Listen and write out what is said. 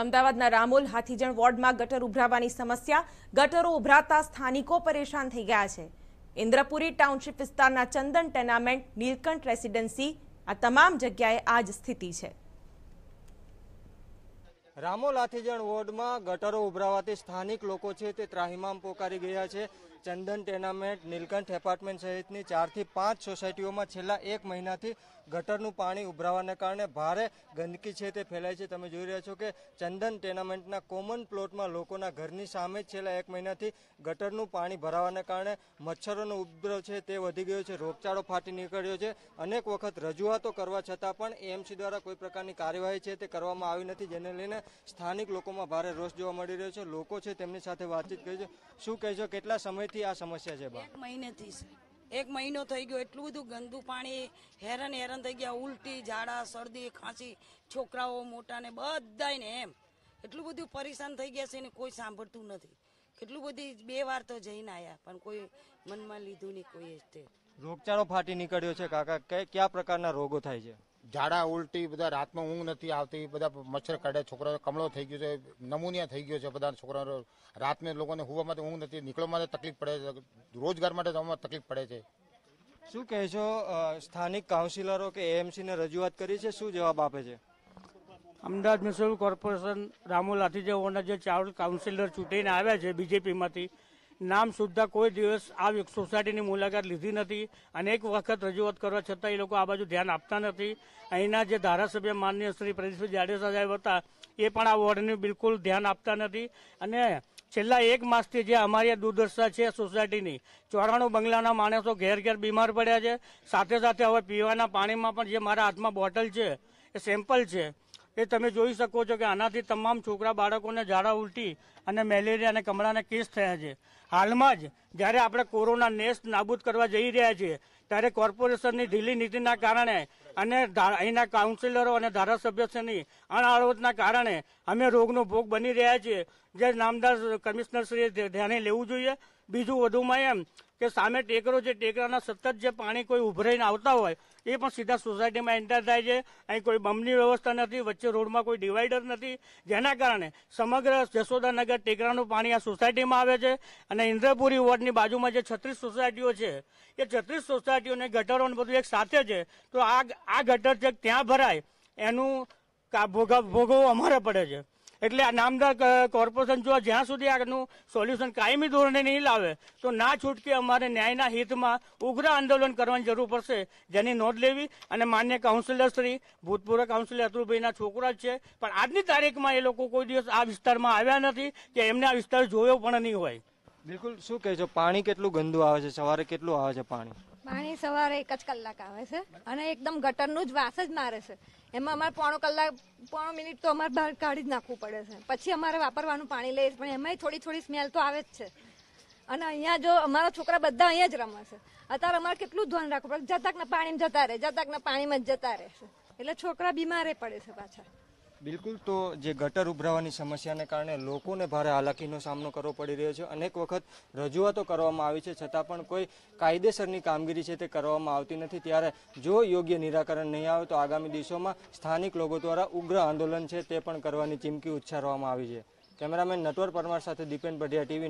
અમદાવાદના રામોલ હાથીજણ વોર્ડમાં ગટર ઉભરાવાની સમસ્યા ગટરો ઉભરાતા સ્થાનિકો પરેશાન થઈ ગયા છે ઇન્દ્રપુરી ટાઉનશીપ વિસ્તારના ચંદન ટેનામેન્ટ નીલકંઠ રેસિડેન્સી આ તમામ જગ્યાએ આ જ સ્થિતિ છે રામોલ હાથીજણ વોર્ડમાં ગટરો ઉભરાવાથી સ્થાનિક લોકો છે તે ત્રાહિમામ પોકારી ગયા છે ચંદન ટેનામેન્ટ નીલકંઠ એપાર્ટમેન્ટ સહિતની ચારથી પાંચ સોસાયટીઓમાં છેલ્લા એક મહિનાથી ગટરનું પાણી ઉભરાવાને કારણે ભારે ગંદકી છે તે ફેલાય છે તમે જોઈ રહ્યા છો કે ચંદન ટેનામેન્ટના કોમન પ્લોટમાં લોકોના ઘરની સામે જ છેલ્લા એક મહિનાથી ગટરનું પાણી ભરાવાને કારણે મચ્છરોનો ઉપદ્રવ છે તે વધી ગયો છે રોગચાળો ફાટી નીકળ્યો છે અનેક વખત રજૂઆતો કરવા છતાં પણ એએમસી દ્વારા કોઈ પ્રકારની કાર્યવાહી છે તે કરવામાં આવી નથી જેને લઈને સ્થાનિક લોકોમાં ભારે રોષ જોવા મળી રહ્યો છે લોકો છે તેમની સાથે વાતચીત કરી છે શું કહેશો કેટલા સમયથી વર્ષથી આ સમસ્યા છે બા એક મહિનેથી છે એક મહિનો થઈ ગયો એટલું બધું ગંદુ પાણી હેરાન હેરાન થઈ ગયા ઉલટી ઝાડા શરદી ખાંસી છોકરાઓ મોટા ને બધાને એમ એટલું બધું પરેશાન થઈ ગયા છે ને કોઈ સાંભળતું નથી કેટલું બધી બે વાર તો જઈને આવ્યા પણ કોઈ મનમાં લીધું નહીં કોઈ જ રોગચાળો ફાટી નીકળ્યો છે કાકા કયા પ્રકારના રોગો થાય છે ઝાડા ઉલટી બધા રાતમાં ઊંઘ નથી આવતી બધા મચ્છર કાઢે છોકરાઓ કમળો થઈ ગયો છે નમૂનિયા થઈ ગયો છે બધા છોકરાઓ રાતને લોકોને હુવા માટે ઊંઘ નથી નીકળવા માટે તકલીફ પડે છે રોજગાર માટે જવામાં તકલીફ પડે છે શું કહે છો સ્થાનિક કાઉન્સિલરો કે એએમસીને રજૂઆત કરી છે શું જવાબ આપે છે અમદાવાદ મ્યુનિસિપલ કોર્પોરેશન રામુ જે ઓના જે ચાર કાઉન્સિલર ચૂંટીને આવ્યા છે બીજેપીમાંથી નામ સુદ્ધા કોઈ દિવસ આ સોસાયટીની મુલાકાત લીધી નથી અનેક વખત રજૂઆત કરવા છતાં એ લોકો આ બાજુ ધ્યાન આપતા નથી અહીંના જે ધારાસભ્ય માન્ય શ્રી પ્રદીપસિંહ જાડેજા સાહેબ હતા એ પણ આ વોર્ડને બિલકુલ ધ્યાન આપતા નથી અને છેલ્લા એક માસથી જે અમારી દુર્દશા છે સોસાયટીની ચોરાણું બંગલાના માણસો ઘેર ઘેર બીમાર પડ્યા છે સાથે સાથે હવે પીવાના પાણીમાં પણ જે મારા હાથમાં બોટલ છે એ સેમ્પલ છે એ તમે જોઈ શકો છો કે આનાથી તમામ છોકરા બાળકોને ઝાડા ઉલટી અને મેલેરિયા અને કમળાના કેસ થયા છે હાલમાં જ જ્યારે આપણે કોરોના નેસ્ટ નાબૂદ કરવા જઈ રહ્યા છીએ ત્યારે કોર્પોરેશનની ઢીલી નીતિના કારણે અને અહીંના કાઉન્સિલરો અને ધારાસભ્યશ્રીની અણઆળવતના કારણે અમે રોગનો ભોગ બની રહ્યા છીએ જે નામદાર કમિશનરશ્રીએ ધ્યાને લેવું જોઈએ બીજું વધુમાં એમ કે સામે ટેકરો છે ટેકરાના સતત જે પાણી કોઈ ઉભરાઈને આવતા હોય એ પણ સીધા સોસાયટીમાં એન્ટર થાય છે અહીં કોઈ બમની વ્યવસ્થા નથી વચ્ચે રોડમાં કોઈ ડિવાઈડર નથી જેના કારણે સમગ્ર જશોદાનગર ટેકરાનું પાણી આ સોસાયટીમાં આવે છે અને ઇન્દ્રપુરી વોર્ડની બાજુમાં જે છત્રીસ સોસાયટીઓ છે એ છત્રીસ સોસાયટીઓને ગટરો બધું એક સાથે છે તો આ આ ગટર છે ત્યાં ભરાય એનું ભોગવવું અમારે પડે છે એટલે આ નામદાર કોર્પોરેશન જો જ્યાં સુધી આનું સોલ્યુશન કાયમી ધોરણે નહીં લાવે તો ના છૂટકે અમારે ન્યાયના હિતમાં ઉગ્ર આંદોલન કરવાની જરૂર પડશે જેની નોંધ લેવી અને માન્ય કાઉન્સિલર શ્રી ભૂતપૂર્વ કાઉન્સિલર અતુલભાઈના છોકરા જ છે પણ આજની તારીખમાં એ લોકો કોઈ દિવસ આ વિસ્તારમાં આવ્યા નથી કે એમને આ વિસ્તાર જોયો પણ નહીં હોય બિલકુલ શું કહે છે પાણી કેટલું ગંદુ આવે છે સવારે કેટલું આવે છે પાણી પાણી સવારે એક જ કલાક આવે છે અને એકદમ ગટરનું જ વાસ જ મારે છે એમાં અમારે પોણો કલાક પોણો મિનિટ તો અમારે બહાર કાઢી જ નાખવું પડે છે પછી અમારે વાપરવાનું પાણી લઈએ પણ એમાંય થોડી થોડી સ્મેલ તો આવે જ છે અને અહીંયા જો અમારા છોકરા બધા અહીંયા જ રમે છે અત્યારે અમારે કેટલું ધ્યાન રાખવું પડે જતાકના ને પાણીમાં જતા રહે જતાકના ને પાણીમાં જ જતા રહે છે એટલે છોકરા બીમારે પડે છે પાછા બિલકુલ તો જે ગટર ઉભરાવાની સમસ્યાને કારણે લોકોને ભારે હાલાકીનો સામનો કરવો પડી રહ્યો છે અનેક વખત રજૂઆતો કરવામાં આવી છે છતાં પણ કોઈ કાયદેસરની કામગીરી છે તે કરવામાં આવતી નથી ત્યારે જો યોગ્ય નિરાકરણ નહીં આવે તો આગામી દિવસોમાં સ્થાનિક લોકો દ્વારા ઉગ્ર આંદોલન છે તે પણ કરવાની ચીમકી ઉચ્ચારવામાં આવી છે કેમેરામેન નટવર પરમાર સાથે દીપેન ભઢિયા ટીવી